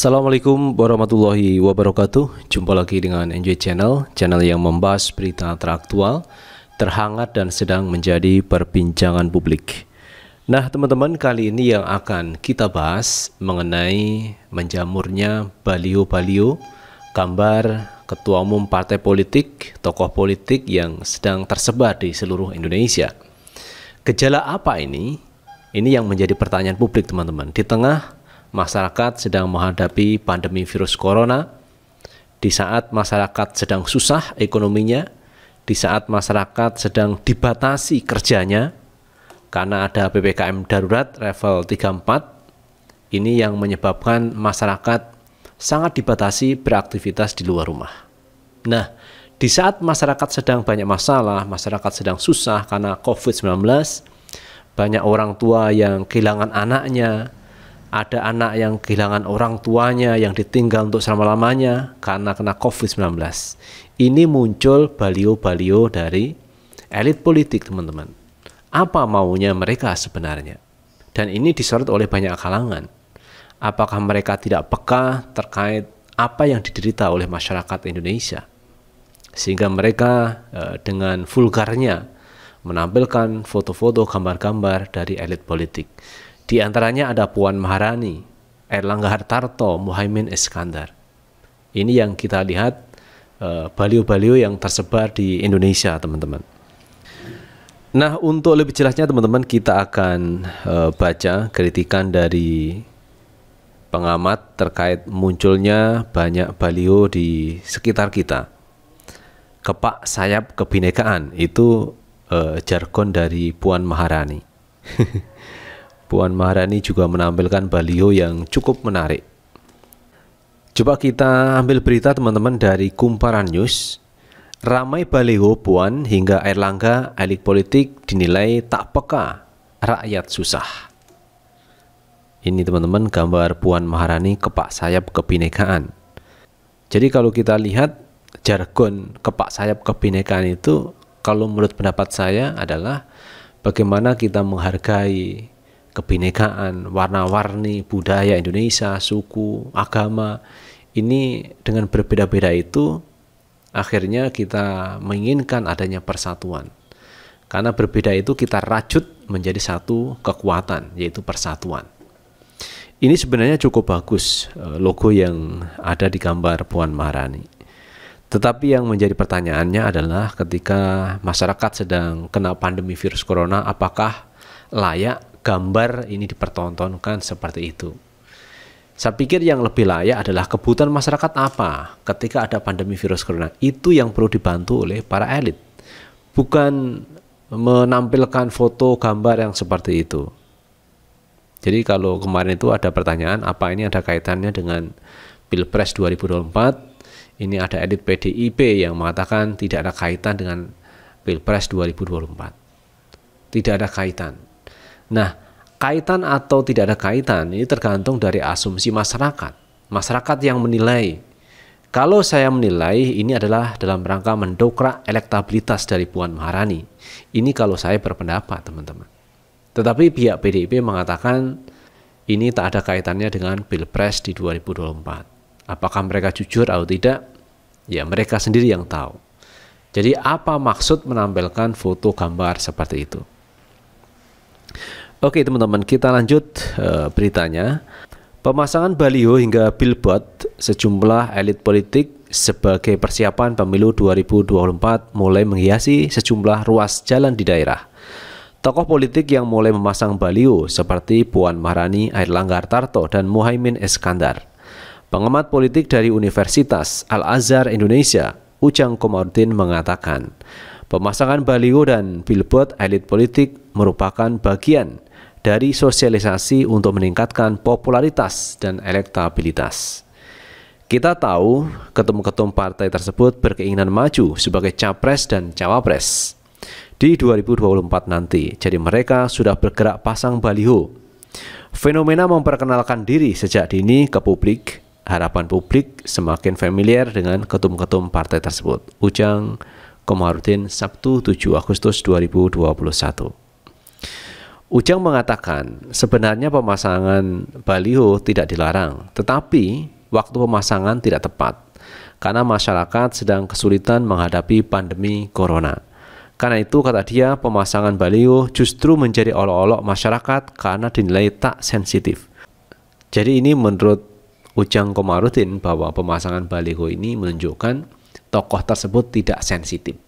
Assalamualaikum warahmatullahi wabarakatuh Jumpa lagi dengan Enjoy Channel Channel yang membahas berita teraktual Terhangat dan sedang menjadi perbincangan publik Nah teman-teman kali ini yang akan kita bahas Mengenai menjamurnya baliho-baliho Gambar ketua umum partai politik Tokoh politik yang sedang tersebar di seluruh Indonesia Gejala apa ini? Ini yang menjadi pertanyaan publik teman-teman Di tengah masyarakat sedang menghadapi pandemi virus corona, di saat masyarakat sedang susah ekonominya, di saat masyarakat sedang dibatasi kerjanya karena ada PPKM darurat level 34, ini yang menyebabkan masyarakat sangat dibatasi beraktivitas di luar rumah. Nah, di saat masyarakat sedang banyak masalah, masyarakat sedang susah karena COVID-19, banyak orang tua yang kehilangan anaknya, ada anak yang kehilangan orang tuanya yang ditinggal untuk selama-lamanya karena kena COVID-19. Ini muncul balio-balio dari elit politik, teman-teman. Apa maunya mereka sebenarnya? Dan ini disorot oleh banyak kalangan. Apakah mereka tidak peka terkait apa yang diderita oleh masyarakat Indonesia? Sehingga mereka eh, dengan vulgarnya menampilkan foto-foto gambar-gambar dari elit politik di antaranya ada Puan Maharani, Erlangga Hartarto, Muhaimin Iskandar. Ini yang kita lihat eh, baliho-baliho yang tersebar di Indonesia, teman-teman. Nah, untuk lebih jelasnya teman-teman kita akan eh, baca kritikan dari pengamat terkait munculnya banyak baliho di sekitar kita. Kepak sayap kebinekaan itu eh, jargon dari Puan Maharani. Puan Maharani juga menampilkan baliho yang cukup menarik. Coba kita ambil berita teman-teman dari Kumparan News. Ramai baliho Puan hingga Erlangga elit politik dinilai tak peka, rakyat susah. Ini teman-teman gambar Puan Maharani kepak sayap kebinekaan. Jadi kalau kita lihat jargon kepak sayap kebinekaan itu kalau menurut pendapat saya adalah bagaimana kita menghargai kebinekaan, warna-warni budaya Indonesia, suku, agama ini dengan berbeda-beda itu akhirnya kita menginginkan adanya persatuan. Karena berbeda itu kita rajut menjadi satu kekuatan yaitu persatuan. Ini sebenarnya cukup bagus eh, logo yang ada di gambar Puan Maharani. Tetapi yang menjadi pertanyaannya adalah ketika masyarakat sedang kena pandemi virus corona apakah layak gambar ini dipertontonkan seperti itu. Saya pikir yang lebih layak adalah kebutuhan masyarakat apa ketika ada pandemi virus corona. Itu yang perlu dibantu oleh para elit. Bukan menampilkan foto gambar yang seperti itu. Jadi kalau kemarin itu ada pertanyaan apa ini ada kaitannya dengan Pilpres 2024? Ini ada elit PDIP yang mengatakan tidak ada kaitan dengan Pilpres 2024. Tidak ada kaitan Nah, kaitan atau tidak ada kaitan ini tergantung dari asumsi masyarakat. Masyarakat yang menilai. Kalau saya menilai ini adalah dalam rangka mendokrak elektabilitas dari Puan Maharani. Ini kalau saya berpendapat, teman-teman. Tetapi pihak PDIP mengatakan ini tak ada kaitannya dengan Pilpres di 2024. Apakah mereka jujur atau tidak? Ya, mereka sendiri yang tahu. Jadi apa maksud menampilkan foto gambar seperti itu? Oke teman-teman, kita lanjut uh, beritanya. Pemasangan baliho hingga billboard sejumlah elit politik sebagai persiapan pemilu 2024 mulai menghiasi sejumlah ruas jalan di daerah. Tokoh politik yang mulai memasang baliho seperti Puan Maharani, Air Langgar Tarto, dan Muhaimin eskandar Pengamat politik dari Universitas Al-Azhar Indonesia, Ujang Komarudin mengatakan, pemasangan baliho dan billboard elit politik merupakan bagian dari sosialisasi untuk meningkatkan popularitas dan elektabilitas. Kita tahu ketum-ketum partai tersebut berkeinginan maju sebagai capres dan cawapres di 2024 nanti. Jadi mereka sudah bergerak pasang baliho. Fenomena memperkenalkan diri sejak dini ke publik, harapan publik semakin familiar dengan ketum-ketum partai tersebut. Ujang Komarudin, Sabtu 7 Agustus 2021. Ujang mengatakan sebenarnya pemasangan baliho tidak dilarang, tetapi waktu pemasangan tidak tepat karena masyarakat sedang kesulitan menghadapi pandemi corona. Karena itu kata dia pemasangan baliho justru menjadi olok-olok masyarakat karena dinilai tak sensitif. Jadi ini menurut Ujang Komarudin bahwa pemasangan baliho ini menunjukkan tokoh tersebut tidak sensitif.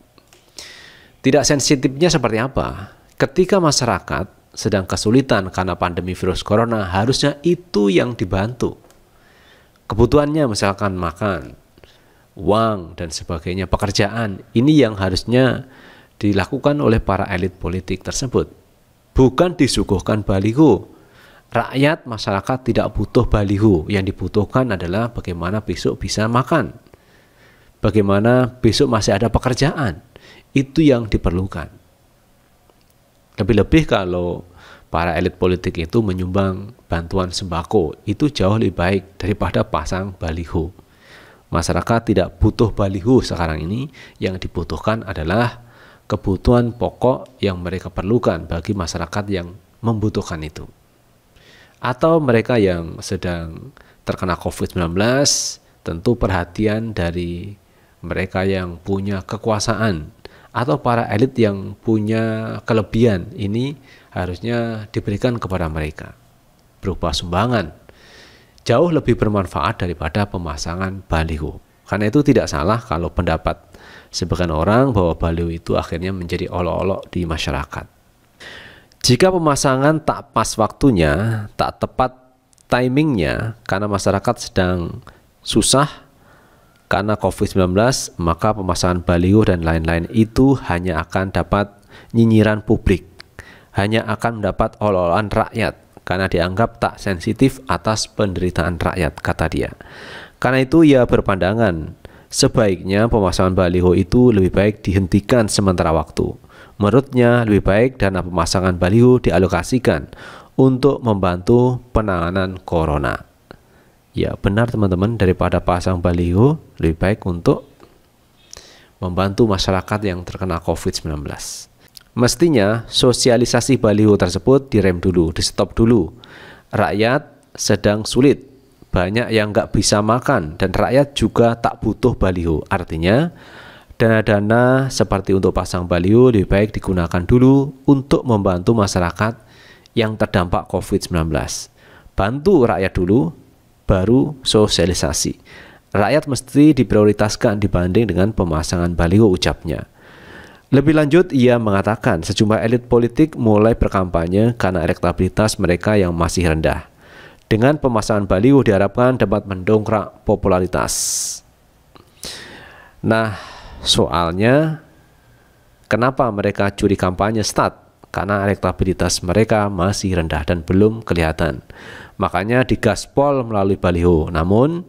Tidak sensitifnya seperti apa? Ketika masyarakat sedang kesulitan karena pandemi virus corona, harusnya itu yang dibantu. Kebutuhannya misalkan makan, uang, dan sebagainya, pekerjaan, ini yang harusnya dilakukan oleh para elit politik tersebut. Bukan disuguhkan baliho. Rakyat, masyarakat tidak butuh baliho. Yang dibutuhkan adalah bagaimana besok bisa makan. Bagaimana besok masih ada pekerjaan. Itu yang diperlukan. Lebih-lebih kalau para elit politik itu menyumbang bantuan sembako, itu jauh lebih baik daripada pasang baliho. Masyarakat tidak butuh baliho sekarang ini, yang dibutuhkan adalah kebutuhan pokok yang mereka perlukan bagi masyarakat yang membutuhkan itu. Atau mereka yang sedang terkena COVID-19, tentu perhatian dari mereka yang punya kekuasaan atau para elit yang punya kelebihan ini harusnya diberikan kepada mereka berupa sumbangan jauh lebih bermanfaat daripada pemasangan baliho. Karena itu tidak salah kalau pendapat sebagian orang bahwa baliho itu akhirnya menjadi olok-olok di masyarakat. Jika pemasangan tak pas waktunya, tak tepat timingnya karena masyarakat sedang susah karena COVID-19, maka pemasangan baliho dan lain-lain itu hanya akan dapat nyinyiran publik, hanya akan mendapat ol rakyat karena dianggap tak sensitif atas penderitaan rakyat, kata dia. Karena itu ia berpandangan, sebaiknya pemasangan baliho itu lebih baik dihentikan sementara waktu. Menurutnya lebih baik dana pemasangan baliho dialokasikan untuk membantu penanganan corona. Ya benar teman-teman daripada pasang baliho lebih baik untuk membantu masyarakat yang terkena COVID-19. Mestinya sosialisasi baliho tersebut direm dulu, di stop dulu. Rakyat sedang sulit, banyak yang nggak bisa makan dan rakyat juga tak butuh baliho. Artinya dana-dana seperti untuk pasang baliho lebih baik digunakan dulu untuk membantu masyarakat yang terdampak COVID-19. Bantu rakyat dulu, baru sosialisasi. Rakyat mesti diprioritaskan dibanding dengan pemasangan baliho ucapnya. Lebih lanjut, ia mengatakan sejumlah elit politik mulai berkampanye karena elektabilitas mereka yang masih rendah. Dengan pemasangan baliho diharapkan dapat mendongkrak popularitas. Nah, soalnya kenapa mereka curi kampanye stat? karena elektabilitas mereka masih rendah dan belum kelihatan. Makanya digaspol melalui baliho. Namun,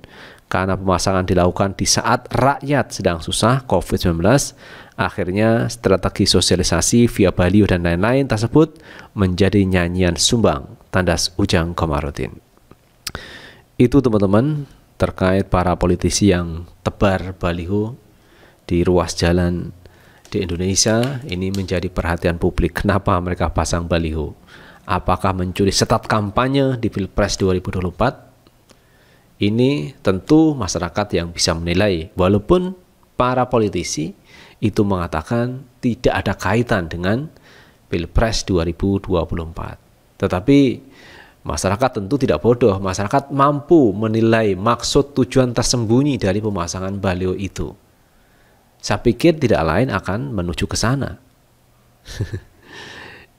karena pemasangan dilakukan di saat rakyat sedang susah COVID-19, akhirnya strategi sosialisasi via baliho dan lain-lain tersebut menjadi nyanyian sumbang, tandas Ujang Komarudin. Itu teman-teman terkait para politisi yang tebar baliho di ruas jalan di Indonesia ini menjadi perhatian publik. Kenapa mereka pasang baliho? Apakah mencuri setat kampanye di Pilpres 2024? Ini tentu masyarakat yang bisa menilai. Walaupun para politisi itu mengatakan tidak ada kaitan dengan Pilpres 2024. Tetapi masyarakat tentu tidak bodoh, masyarakat mampu menilai maksud tujuan tersembunyi dari pemasangan baliho itu. Saya pikir tidak lain akan menuju ke sana.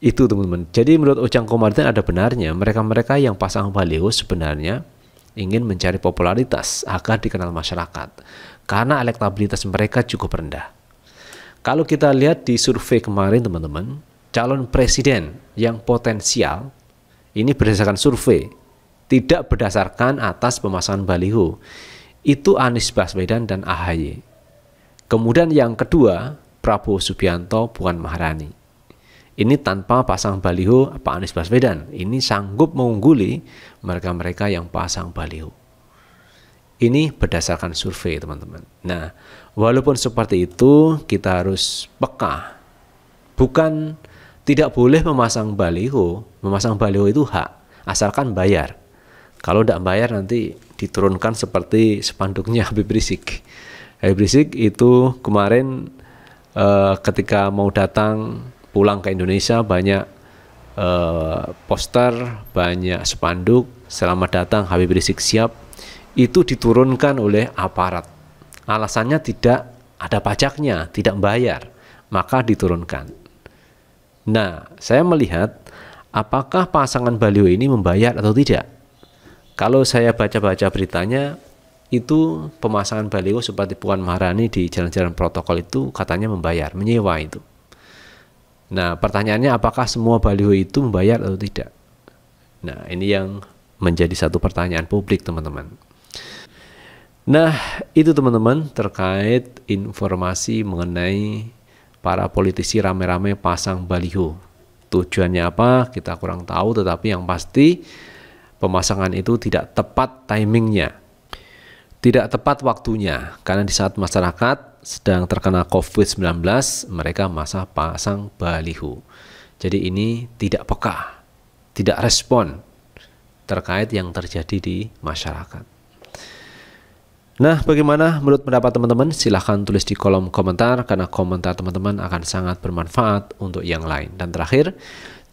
itu teman-teman. Jadi menurut Ujang Komarudin ada benarnya mereka-mereka yang pasang baliho sebenarnya ingin mencari popularitas agar dikenal masyarakat karena elektabilitas mereka cukup rendah. Kalau kita lihat di survei kemarin teman-teman, calon presiden yang potensial ini berdasarkan survei, tidak berdasarkan atas pemasangan baliho. Itu Anies Baswedan dan AHY. Kemudian yang kedua, Prabowo Subianto bukan Maharani. Ini tanpa pasang baliho Pak Anies Baswedan. Ini sanggup mengungguli mereka-mereka yang pasang baliho. Ini berdasarkan survei teman-teman. Nah, walaupun seperti itu kita harus peka. Bukan tidak boleh memasang baliho. Memasang baliho itu hak, asalkan bayar. Kalau tidak bayar nanti diturunkan seperti sepanduknya Habib Rizik. Habib Rizik itu kemarin uh, ketika mau datang pulang ke Indonesia banyak uh, poster, banyak spanduk selamat datang Habib Rizik siap itu diturunkan oleh aparat. Alasannya tidak ada pajaknya, tidak membayar, maka diturunkan. Nah, saya melihat apakah pasangan baliho ini membayar atau tidak. Kalau saya baca-baca beritanya, itu pemasangan baliho seperti Puan Maharani di jalan-jalan protokol itu katanya membayar, menyewa itu. Nah, pertanyaannya apakah semua baliho itu membayar atau tidak? Nah, ini yang menjadi satu pertanyaan publik, teman-teman. Nah, itu teman-teman terkait informasi mengenai para politisi rame-rame pasang baliho. Tujuannya apa? Kita kurang tahu, tetapi yang pasti pemasangan itu tidak tepat timingnya tidak tepat waktunya karena di saat masyarakat sedang terkena COVID-19 mereka masa pasang baliho. Jadi ini tidak peka, tidak respon terkait yang terjadi di masyarakat. Nah, bagaimana menurut pendapat teman-teman? Silahkan tulis di kolom komentar karena komentar teman-teman akan sangat bermanfaat untuk yang lain. Dan terakhir,